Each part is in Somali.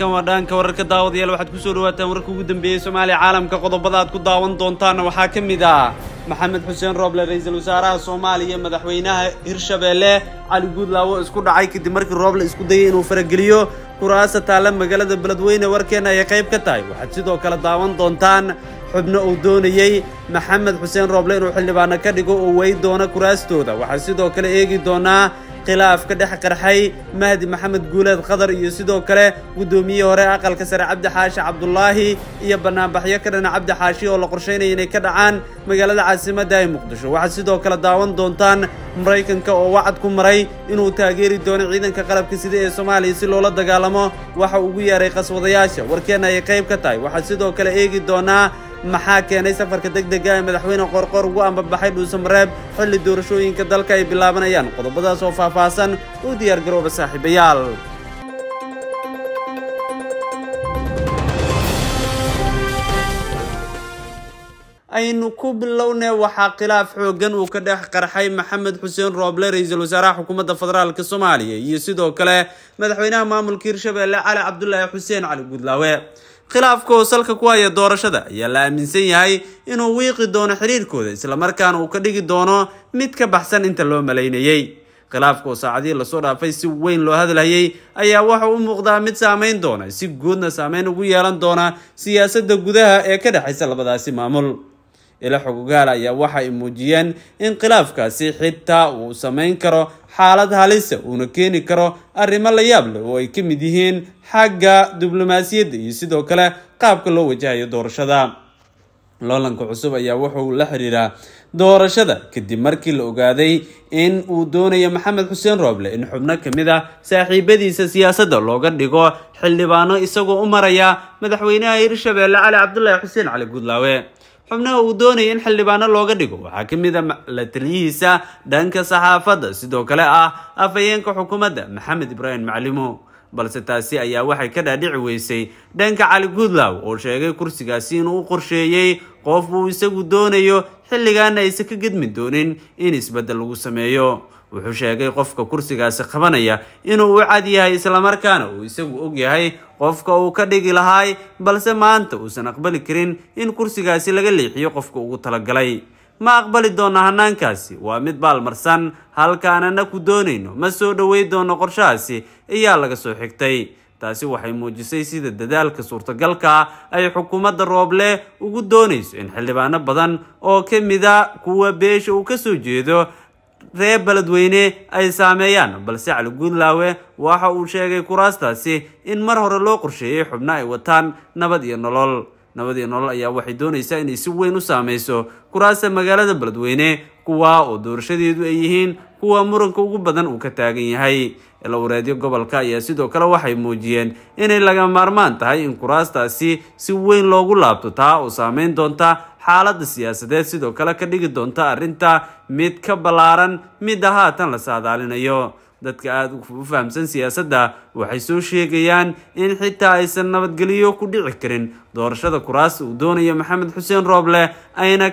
warkan waa dhahanka wararka daawadayaal waxaad ku soo dhawaataan warka ugu dambeeyey soomaaliya caalamka qodobada aad ku daawan doontaanna waxaa ka mid ah maxamed xuseen rooble ra-iisul wasaaraha soomaaliya madaxweynaha hirshabeelle cali guudlaawo isku dhacay kadib markii rooble isku dayay inuu farageliyo kuraasa taalla magaalada beledweyne warkeenna ayay qayb ka tahay waxaad sidoo kale daawan doontaan xubno uu doonayey maxamed xuseen rooble inuu xildhibaano ka dhigo oo way doona kuraastooda waxaa sidoo kale eegi doonaa khilaaf ka dhex qarxay mahdi maxamed guuleed qatar iyo sidoo kale guddoomiye hore aqalka sare cabdi xaashi cabdulaahi iyo bannaanbaxyo ka dhana cabdi xaashi oo la qorshaynaya inay ka dhacaan magaalada caasimadda ee muqdisho waxaad sidoo kale daawan doontaan maraykanka oo wacad ku maray inuu taageeri doono ciidanka qalabka sida ee soomaaliya si loola dagaalamo waxa ugu yeeray qaswadayaasha warkeenna ayay qayb ka tahay waxaad sidoo kale eegi doonaa maxaa keenay safarka deg dega ee madaxweyne qorqor ugu ambabaxay dhuusamareeb xilli doorashooyinka dalka ay bilaabanayaan qodobadaas oo faahfaahsan u diyaargarooba saaxiibayaal aynu ku bilowne waxaa khilaaf xoogan uu ka dhex qarxay maxamed xuseen rooble ra-iisul wasaaraha xukuumadda federaalka soomaaliya iyo sidoo kale madaxweynaha maamulka hirshabeelle cali cabdulaahi xuseen cali gudlaawe oo salka ku haya doorashada ayaa la aaminsan yahay inuu wiiqi doono xiriirkooda islamarkaana uu ka dhigi doono mid ka baxsan inta loo malaynayey khilaafka oo saacadihii lasoo dhaafay si weyn loo hadlhayay ayaa waxa u muuqdaa mid saamayn doona si guudna saameyn ugu yeelan doona siyaasadda gudaha ee ka dhexaysa labadaasi maamul ila xogogaal ayaa waxa ay muujiyeen in khilaafkaasi xitaa uu samayn karo xaalad halisa uuna keeni karo arrimo la yaab leh oo ay ka mid yihiin xagga diblomaasiyadda iyo sidoo kale qaabka loo wajahayo doorashada loolanka cusub ayaa wuxuu la xiriiraa doorashada kadib markii la ogaaday in uu doonayo maxamed xuseen rooble in xubno ka mid ah saaxiibadiisa siyaasadda looga dhigo xildhibaano isagoo u maraya madaxweynaha hiir shabeelle cali cabdulaahi xuseen cali gudlaawe xubnaha uu doonaya in xildhibaano looga dhigo waxaa ka mid ah a la dhanka saxaafadda sidoo kale ah afhayeenka xukuumadda maxamed ibraahim macalimo balse taasi ayaa waxay ka dhaadhici weysay dhanka cali goodlow oo sheegay kursigaasi inuu u qorsheeyey qof uu isagu doonayo xilligaana aysan ka gedmi doonin in isbeddel lagu sameeyo wuxuu sheegay qofka kursigaasi qabanaya inuu u cad yahay islamarkaana uu isagu og yahay qofka uu ka dhigi lahaay balse maanta uusan aqbali karin in kursigaasi laga leexiyo qofka ugu talagalay ma aqbali doonna hannaankaasi waa mid baalmarsan halkaanana ku doonayno ma soo dhoweyn doonno qorshahaasi ayaa laga soo xigtay taasi waxay muujisay sida dadaalka suurtagalka ah ay xukuumadda rooble ugu doonayso in xildhibaano badan oo ka mida kuwa beesha uu ka soo jeedo ree beledweyne ay saameeyaan balse cali guudlaawe waxa uu sheegay kuraastaasi in mar hore loo qorsheeyey xubno ay wataan nabad iyo nolol nabad iyo nolol ayaa waxay doonaysaa inay si weyn u saameyso kuraasta magaalada beledweyne kuwa oo doorashadeedu ay yihiin kuwa muranka ugu badan uu ka taagan yahay ilawareedyo gobolka ayaa sidoo kale waxay muujiyeen inay laga maarmaan tahay in kuraastaasi si weyn loogu laabto taa oo saameyn doonta xaaladda siyaasadeed sidoo kale ka dhigi doonta arrinta mid ka ballaaran midda haatan la saadaalinayo dadka aada u fahamsan siyaasadda waxay soo sheegayaan in xitaa aysan nabadgelyo ku dhici karin doorashada kuraas uu doonayo maxamed xuseen rooble ayna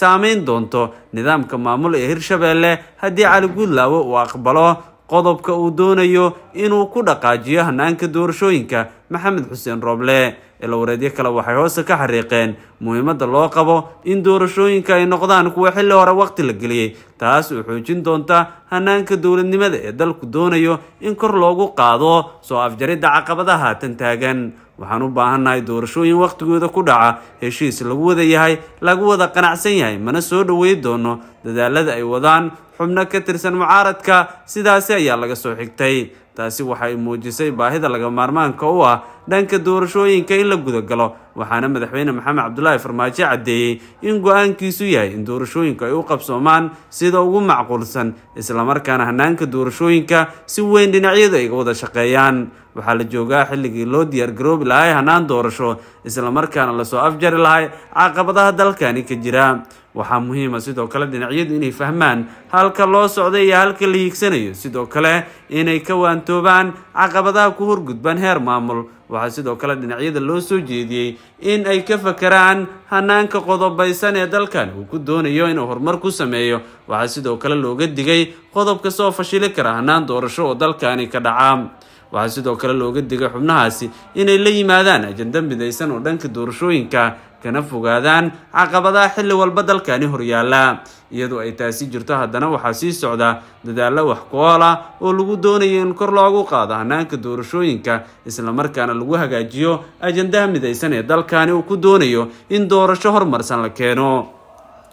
saameyn doonto nidaamka maamul ee hirshabeelle haddii cali guudlaawe uu aqbalo qodobka uu doonayo inuu ku dhaqaajiyo hannaanka doorashooyinka maxamed xuseen rooble ilawareedyo kale waxay hoose ka xariiqeen muhiimadda loo qabo in doorashooyinka ay noqdaan kuwa xilli hore wakhti la geliyey taas oo xoojin doonta hanaanka dowladnimada ee dalku doonayo in kor loogu qaado soo afjaridda caqabadaha haatan taagan waxaan u baahannahay doorashooyin wakhtigooda ku dhaca heshiis lagu wada yahay lagu wada qanacsan yahay mana soo dhoweyn doono dadaalada ay wadaan xubno ka tirsan mucaaradka sidaasi ayaa laga soo xigtay taasi waxaay muujisay baahida laga maarmaanka u ah dhanka doorashooyinka in la gudagalo waxaana madaxweyne maxamed cabdulaahi farmaajo caddeeyey in go-aankiisu yahay in doorashooyinka ay u qabsoomaan sida ugu macquulsan islamarkaana hannaanka doorashooyinka si weyn dhinacyadu ay wada shaqeeyaan waxaa la joogaa xilligii loo diyaar garoobi lahay hanaan doorasho islamarkaana lasoo afjari lahay caqabadaha dalkani ka jira waxaa muhiima ah sidoo kale dhinacyadu inay fahmaan halka loo socday iyo halka la hiigsanayo sidoo kale inay ka waantoobaan caqabadaha ku horgudban heer maamul waxaa sidoo kale dhinacyada loo soo jeediyey in ay ka fakaraan hanaanka qodobaysan ee dalkan uu ku doonayo inuu horumar ku sameeyo waxaa sidoo kale looga digay qodobka soo fashili kara hanaan doorasho oo dalkani ka dhaca waxaa sidoo kale looga digay xubnahaasi inay la yimaadaan ajanda midaysan oo dhanka doorashooyinka kana fogaadaan caqabadaha xilli walba dalkani horyaala iyadoo ay taasi jirto haddana waxaa sii socda dadaallo wax ku-ool ah oo lagu doonayo in kor loogu qaado hanaanka doorashooyinka islamarkaana lagu hagaajiyo ajandaha midaysan ee dalkani uu ku doonayo in doorasho horumarsan la keeno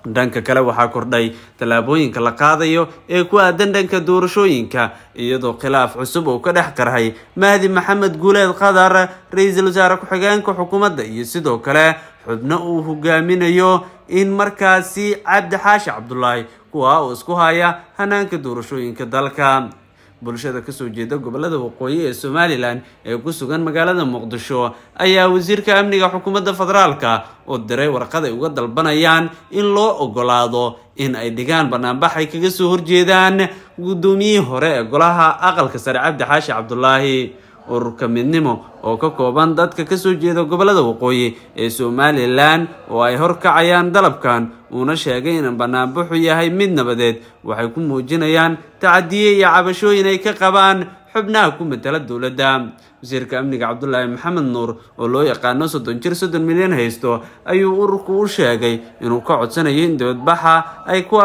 dhanka kale waxaa kordhay tallaabooyinka la qaadayo ee ku aadan dhanka doorashooyinka iyadoo khilaaf cusub uu ka dhex qarhay mahdi maxamed guuleed qadar ra-iisul wasaare ku-xigeenka xukuumadda iyo sidoo kale xubno uu hogaaminayo in markaasi cabdi xaashi cabdulaahi kuwa uu isku haya hanaanka doorashooyinka dalka bulshada kasoo jeeda gobolada waqooyi ee somalilan ee ku sugan magaalada muqdisho ayaa wasiirka amniga xukuumadda federaalka u diray warqad ay uga dalbanayaan in loo ogolaado in ay dhigaan banaanbax ay kaga soo horjeedaan guddoomiyihii hore ee golaha aqalka sare cabdi xaashi cabdulaahi ururka midnimo oo ka kooban dadka ka soo jeeda gobollada waqooyi ee somalilan oo ay horkacayaan dalabkan uuna sheegay in banaanbuxu yahay mid nabadeed waxay ku muujinayaan tacadiye iyo cabashooyin ay ka qabaan xubnaha ku matala dowladda wasiirka amniga cabdulaahi maxamed nuur oo loo yaqaano soddon jir soddon milyan haysto ayuu ururku u sheegay inuu ka codsanayo in dowladbaxa ay ku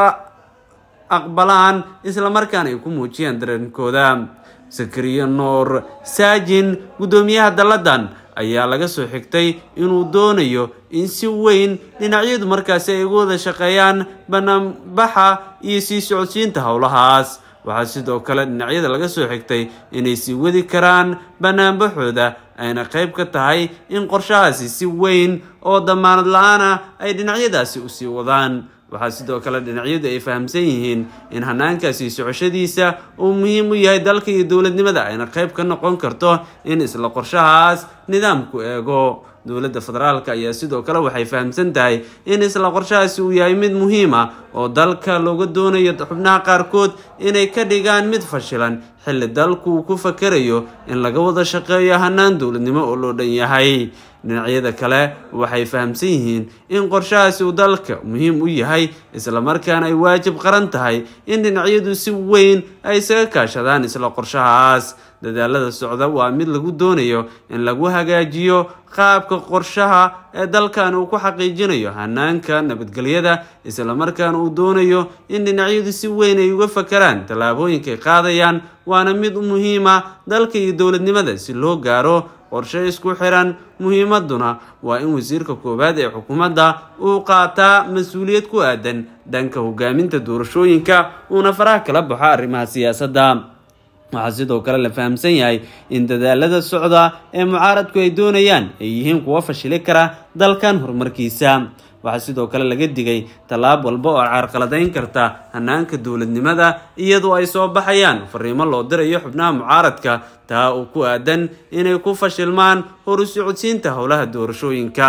aqbalaan islamarkaana ay ku muujiyaan dareenkooda sakariya noor saajin guddoomiyaha dalladan ayaa laga soo xigtay inuu doonayo in si weyn dhinacyadu markaasi ay uga wada shaqeeyaan banaanbaxa iyo sii socodsiinta howlahaas waxaa sidoo kale dhinacyada laga soo xigtay inay sii wadi karaan banaanbaxooda ayna qayb ka tahay in qorshahaasi si weyn oo damaanad la aana ay dhinacyadaasi usii wadaan waxaa sidoo kale dhinacyadu ay fahamsan yihiin in hanaankaasi socoshadiisa uu muhiim u yahay dalka iyo dowladnimada ayna qayb ka noqon karto in isla qorshahaas nidaamku eego dowladda federaalka ayaa sidoo kale waxay fahamsan tahay in isla qorshahaasi uu yahay mid muhiim ah oo dalka looga doonayo xubnaha qaarkood inay ka dhigaan mid fashilan xilli dalku uu ku fakarayo in laga wada shaqeeyo hanaan dowladnimo oo loo dhan yahay dhinacyada kale waxay fahamsan yihiin in qorshahaasi uu dalka muhiim u yahay islamarkaana ay waajib qaran tahay in dhinacyadu si weyn ay isaga kaashadaan isla qorshahaas dadaalada socda waa mid lagu doonayo in lagu hagaajiyo qaabka qorshaha ee dalkan uu ku xaqiijinayo hanaanka nabadgelyada islamarkaana uu doonayo in dhinacyadu si weyn ay uga fakaraan tallaabooyinkaay qaadayaan waana mid muhiima dalka iyo dowladnimada si loo gaaro qorshe isku xiran muhiimaduna waa in wasiirka koowaad ee xukuumadda uu qaataa mas-uuliyad ku aadan dhanka hogaaminta doorashooyinka uuna faraha kala baxo arrimaha siyaasadda waxaa sidoo kale la fahamsan yahay in dadaalada socda ee mucaaradku ay doonayaan ay yihiin kuwo fashili kara dalkan horumarkiisa waxaa sidoo kale laga digay tallaab walba oo caarqaladayn karta hanaanka dowladnimada iyadoo ay soo baxayaan fariimo loo dirayo xubnaha mucaaradka taa uu ku aadan inay ku fashilmaan horu socodsiinta howlaha doorashooyinka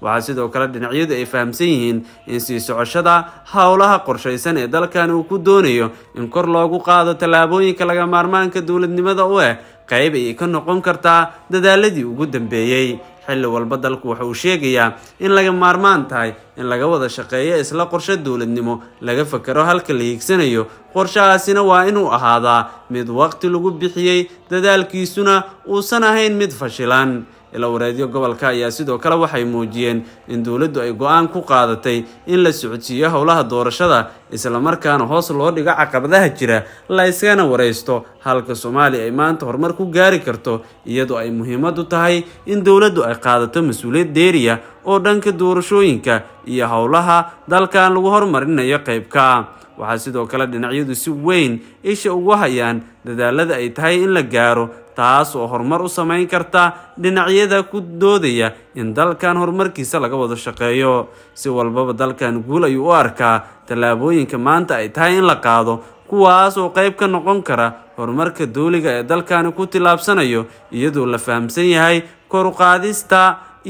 waxaa sidoo kale dhinacyadu ay fahamsan yihiin in sii socoshada howlaha qorshaysan ee dalkan uu ku doonayo in kor loogu qaado tallaabooyinka laga maarmaanka dowladnimada u ah qayb ayay ka noqon kartaa dadaaladii ugu dambeeyey xilli walba dalku waxa uu sheegayaa in laga maarmaan tahay in laga wada shaqeeyo isla qorshe dowladnimo laga fakero halka la hiigsanayo qorshahaasina waa inuu ahaadaa mid waqti lagu bixiyey dadaalkiisuna uusan ahayn mid fashilan wareedyo gobolka ayaa sidoo kale waxay muujiyeen in dowladdu ay go-aan ku qaadatay in la socodsiiyo howlaha doorashada islamarkaana hoos loo dhigo caqabadaha jira la iskana waraysto halka soomaaliya ay maanta horumar ku gaari karto iyadoo ay muhiimadu tahay in dowladdu ay qaadato mas-uuliyad deeriya oo dhanka doorashooyinka iyo howlaha dalkan lagu horumarinayo qaybka waxaa sidoo kale dhinacyadu si weyn isha ugu hayaan dadaalada ay tahay in la gaaro taas oo horumar u samayn karta dhinacyada ku doodaya in dalkan horumarkiisa laga wada shaqeeyo si walbaba dalkan guul ayuu u arkaa tallaabooyinka maanta ay tahay in la qaado kuwaas oo qayb ka noqon kara horumarka duuliga ee dalkani ku tillaabsanayo iyadoo la fahamsan yahay koruqaadista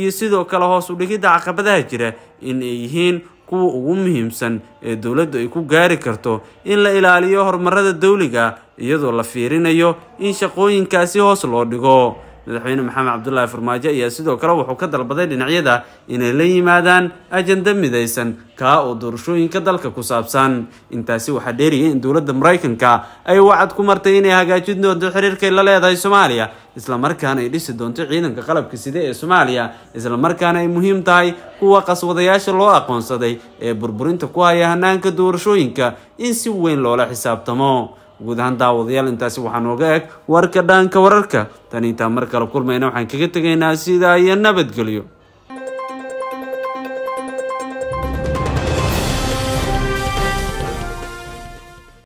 iyo sidoo kale hoos u dhigidda caqabadaha jira in ay yihiin kuwa ugu muhiimsan ee dowladdu ay ku gaari karto in la ilaaliyo horumarada dawliga iyadoo la fiirinayo in shaqooyinkaasi hoos loo dhigo madaxweyne maxamed cabdulaahi farmaajo ayaa sidoo kale wuxuu ka dalbaday dhinacyada inay la yimaadaan ajanda midaysan kaa oo doorashooyinka dalka ku saabsan intaasi waxaa dheeriyay in dowladda maraykanka ay wacad ku martay inay hagaajin doonto xiriirkay la leedahay soomaaliya islamarkaana ay dhisi doonto ciidanka qalabka side ee soomaaliya islamarkaana ay muhiim tahay kuwa qaswadayaasha loo aqoonsaday ee burburinta ku haya hanaanka doorashooyinka in si weyn loola xisaabtamo guud ahaan daawadayaal intaasi waxaa nooga eg warka dhaanka wararka tan intaan mar kale kulmayna waxaan kaga tegaynaa sidaa iyo nabadgelyo